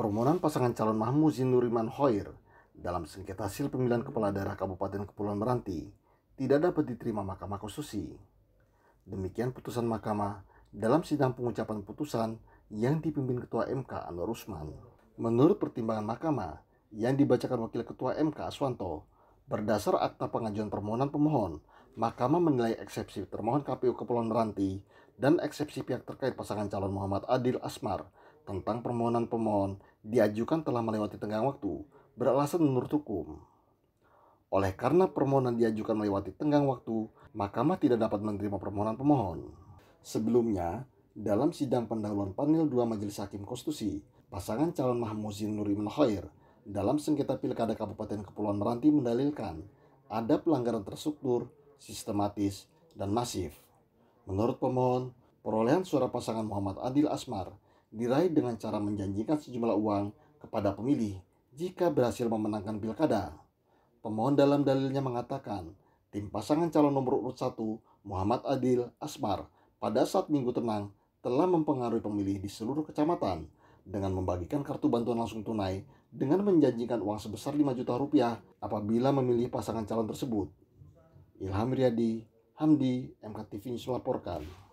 Permohonan pasangan calon Mahmud Zinuriman Hoir dalam sengketa hasil pemilihan kepala daerah Kabupaten Kepulauan Meranti tidak dapat diterima Mahkamah Konstitusi. Demikian putusan Mahkamah dalam sidang pengucapan putusan yang dipimpin Ketua MK Anwar Usman. Menurut pertimbangan Mahkamah yang dibacakan Wakil Ketua MK Aswanto, berdasar akta pengajuan permohonan pemohon, Mahkamah menilai eksepsi termohon KPU Kepulauan Meranti dan eksepsi pihak terkait pasangan calon Muhammad Adil Asmar tentang permohonan pemohon diajukan telah melewati tenggang waktu beralasan menurut hukum. Oleh karena permohonan diajukan melewati tenggang waktu, mahkamah tidak dapat menerima permohonan pemohon. Sebelumnya, dalam sidang pendahuluan panel 2 Majelis Hakim Konstitusi, pasangan calon Mahmuzin Nuri Khair dalam sengketa pilkada Kabupaten Kepulauan Meranti mendalilkan ada pelanggaran terstruktur, sistematis, dan masif. Menurut pemohon, perolehan suara pasangan Muhammad Adil Asmar diraih dengan cara menjanjikan sejumlah uang kepada pemilih jika berhasil memenangkan pilkada. Pemohon dalam dalilnya mengatakan, tim pasangan calon nomor urut 1 Muhammad Adil Asmar pada saat Minggu Tenang telah mempengaruhi pemilih di seluruh kecamatan dengan membagikan kartu bantuan langsung tunai dengan menjanjikan uang sebesar 5 juta rupiah apabila memilih pasangan calon tersebut. Ilham Riyadi, Hamdi, MKTV News melaporkan.